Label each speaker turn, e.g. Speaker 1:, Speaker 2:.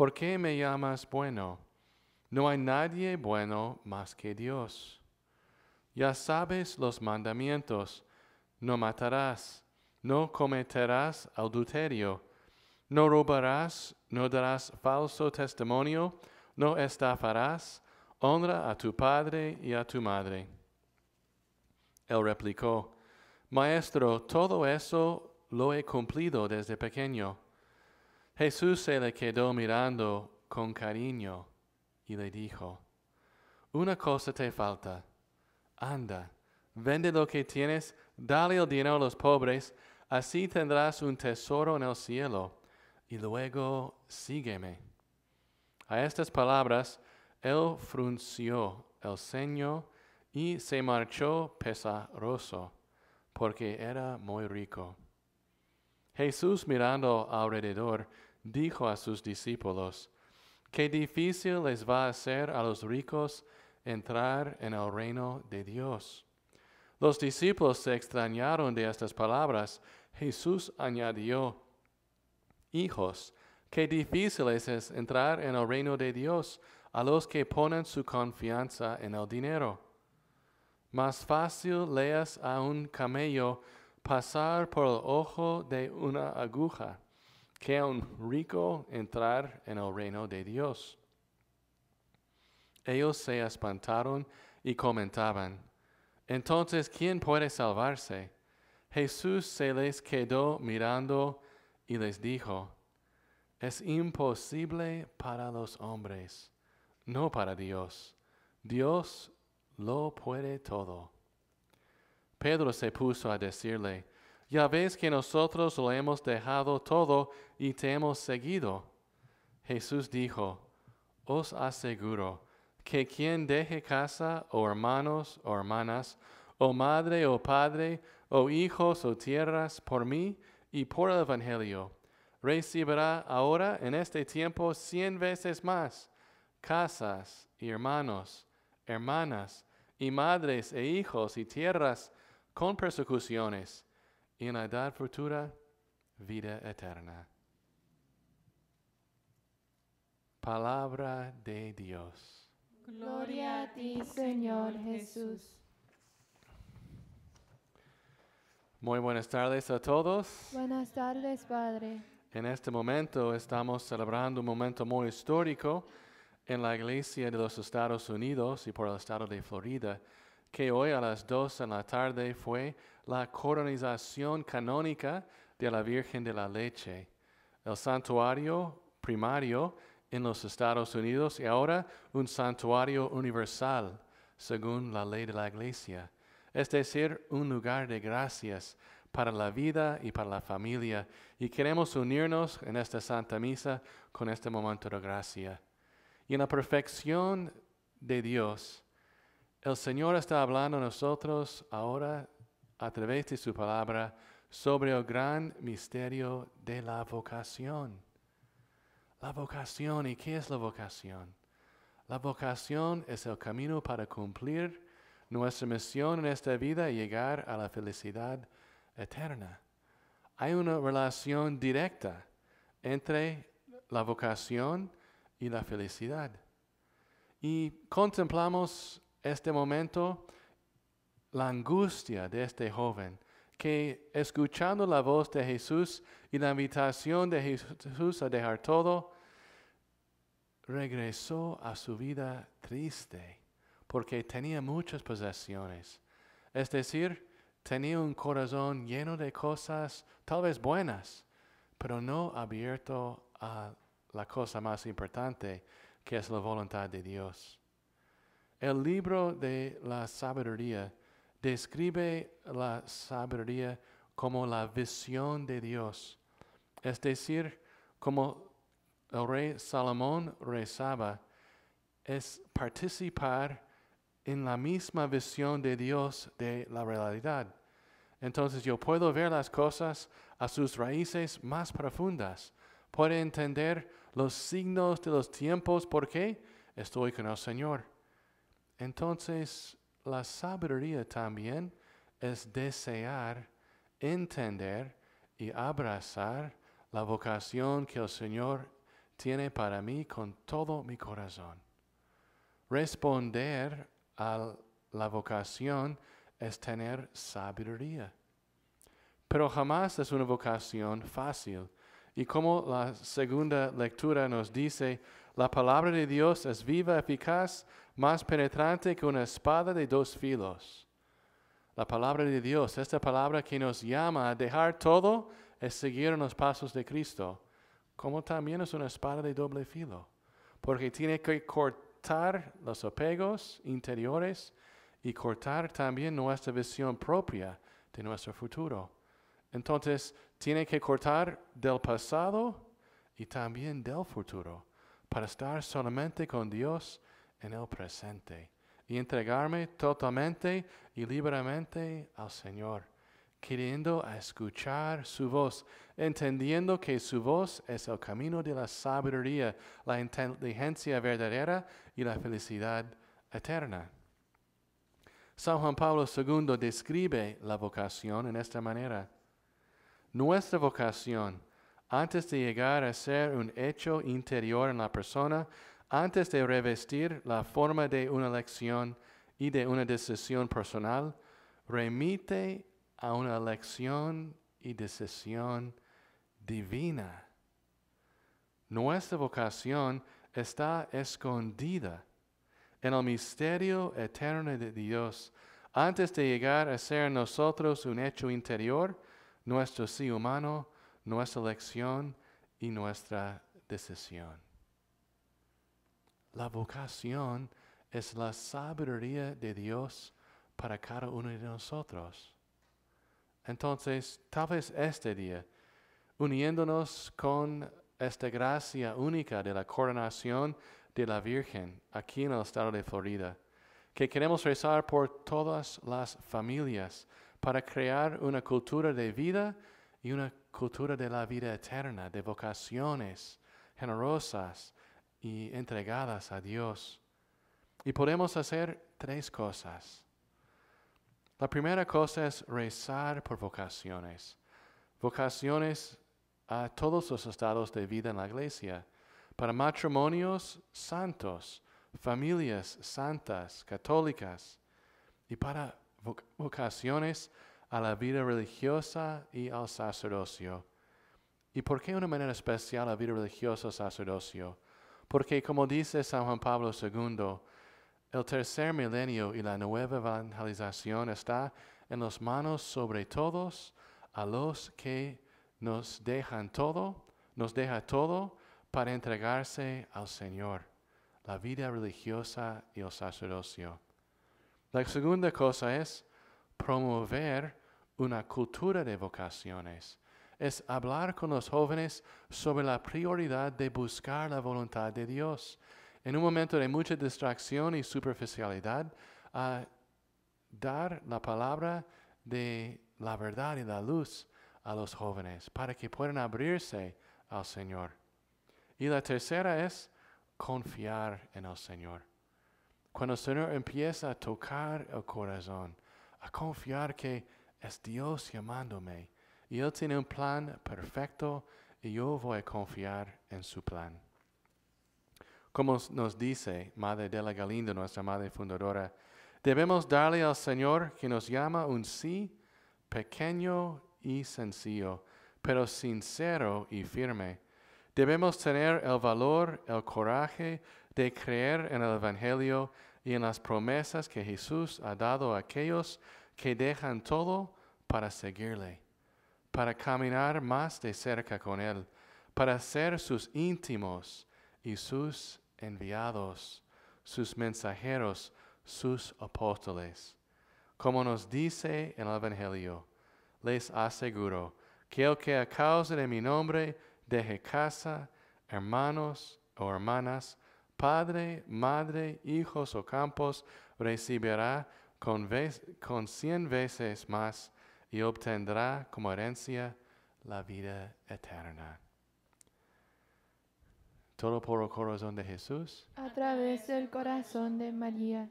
Speaker 1: ¿por qué me llamas bueno? No hay nadie bueno más que Dios. Ya sabes los mandamientos, no matarás, no cometerás adulterio, no robarás, no darás falso testimonio, no estafarás, honra a tu padre y a tu madre. Él replicó, Maestro, todo eso lo he cumplido desde pequeño. Jesús se le quedó mirando con cariño y le dijo, una cosa te falta, anda, vende lo que tienes, dale el dinero a los pobres, así tendrás un tesoro en el cielo, y luego sígueme. A estas palabras, él frunció el ceño y se marchó pesaroso, porque era muy rico. Jesús mirando alrededor, dijo a sus discípulos, Qué difícil les va a ser a los ricos entrar en el reino de Dios. Los discípulos se extrañaron de estas palabras. Jesús añadió, Hijos, qué difícil es entrar en el reino de Dios a los que ponen su confianza en el dinero. Más fácil leas a un camello pasar por el ojo de una aguja que a un rico entrar en el reino de Dios. Ellos se espantaron y comentaban, entonces, ¿quién puede salvarse? Jesús se les quedó mirando y les dijo, es imposible para los hombres, no para Dios. Dios lo puede todo. Pedro se puso a decirle, ya ves que nosotros lo hemos dejado todo y te hemos seguido. Jesús dijo, os aseguro que quien deje casa o hermanos o hermanas, o madre o padre, o hijos o tierras por mí y por el Evangelio, recibirá ahora en este tiempo cien veces más casas y hermanos, hermanas, y madres e hijos y tierras, con persecuciones y en la edad futura vida eterna. Palabra de Dios. Gloria a ti, Señor Jesús. Muy buenas tardes a todos. Buenas tardes, Padre. En este momento estamos celebrando un momento muy histórico en la Iglesia de los Estados Unidos y por el estado de Florida que hoy a las dos en la tarde fue la coronización canónica de la Virgen de la Leche, el santuario primario en los Estados Unidos y ahora un santuario universal según la ley de la Iglesia, es decir, un lugar de gracias para la vida y para la familia. Y queremos unirnos en esta Santa Misa con este momento de gracia. Y en la perfección de Dios, el Señor está hablando a nosotros ahora a través de su palabra sobre el gran misterio de la vocación. La vocación, ¿y qué es la vocación? La vocación es el camino para cumplir nuestra misión en esta vida y llegar a la felicidad eterna. Hay una relación directa entre la vocación y la felicidad. Y contemplamos este momento, la angustia de este joven, que escuchando la voz de Jesús y la invitación de Jesús a dejar todo, regresó a su vida triste porque tenía muchas posesiones. Es decir, tenía un corazón lleno de cosas tal vez buenas, pero no abierto a la cosa más importante, que es la voluntad de Dios. El libro de la sabiduría describe la sabiduría como la visión de Dios, es decir, como el rey Salomón rezaba, es participar en la misma visión de Dios de la realidad. Entonces yo puedo ver las cosas a sus raíces más profundas. Puedo entender los signos de los tiempos porque estoy con el Señor. Entonces, la sabiduría también es desear, entender y abrazar la vocación que el Señor tiene para mí con todo mi corazón. Responder a la vocación es tener sabiduría. Pero jamás es una vocación fácil. Y como la segunda lectura nos dice, la palabra de Dios es viva, eficaz, más penetrante que una espada de dos filos. La palabra de Dios, esta palabra que nos llama a dejar todo, es seguir en los pasos de Cristo, como también es una espada de doble filo, porque tiene que cortar los apegos interiores y cortar también nuestra visión propia de nuestro futuro. Entonces, tiene que cortar del pasado y también del futuro para estar solamente con Dios en el presente y entregarme totalmente y libremente al Señor, queriendo escuchar su voz, entendiendo que su voz es el camino de la sabiduría, la inteligencia verdadera y la felicidad eterna. San Juan Pablo II describe la vocación en esta manera. Nuestra vocación antes de llegar a ser un hecho interior en la persona, antes de revestir la forma de una elección y de una decisión personal, remite a una elección y decisión divina. Nuestra vocación está escondida en el misterio eterno de Dios. Antes de llegar a ser nosotros un hecho interior, nuestro sí humano, nuestra elección y nuestra decisión. La vocación es la sabiduría de Dios para cada uno de nosotros. Entonces, tal vez este día, uniéndonos con esta gracia única de la coronación de la Virgen aquí en el estado de Florida, que queremos rezar por todas las familias para crear una cultura de vida y una cultura de la vida eterna, de vocaciones generosas y entregadas a Dios. Y podemos hacer tres cosas. La primera cosa es rezar por vocaciones. Vocaciones a todos los estados de vida en la iglesia, para matrimonios santos, familias santas, católicas, y para vocaciones a la vida religiosa y al sacerdocio. ¿Y por qué una manera especial a la vida religiosa y sacerdocio? Porque como dice San Juan Pablo II, el tercer milenio y la nueva evangelización está en las manos sobre todos a los que nos dejan todo, nos deja todo para entregarse al Señor, la vida religiosa y el sacerdocio. La segunda cosa es promover una cultura de vocaciones. Es hablar con los jóvenes sobre la prioridad de buscar la voluntad de Dios. En un momento de mucha distracción y superficialidad, a dar la palabra de la verdad y la luz a los jóvenes para que puedan abrirse al Señor. Y la tercera es confiar en el Señor. Cuando el Señor empieza a tocar el corazón, a confiar que es Dios llamándome. Y Él tiene un plan perfecto y yo voy a confiar en su plan. Como nos dice Madre de la Galindo, nuestra Madre Fundadora, debemos darle al Señor que nos llama un sí pequeño y sencillo, pero sincero y firme. Debemos tener el valor, el coraje de creer en el Evangelio y en las promesas que Jesús ha dado a aquellos que dejan todo para seguirle, para caminar más de cerca con Él, para ser sus íntimos y sus enviados, sus mensajeros, sus apóstoles. Como nos dice en el Evangelio, les aseguro que el que a causa de mi nombre deje casa, hermanos o hermanas, padre, madre, hijos o campos, recibirá con, cien veces más y obtendrá como herencia la vida eterna. Todo por el corazón de Jesús. A través del corazón de María.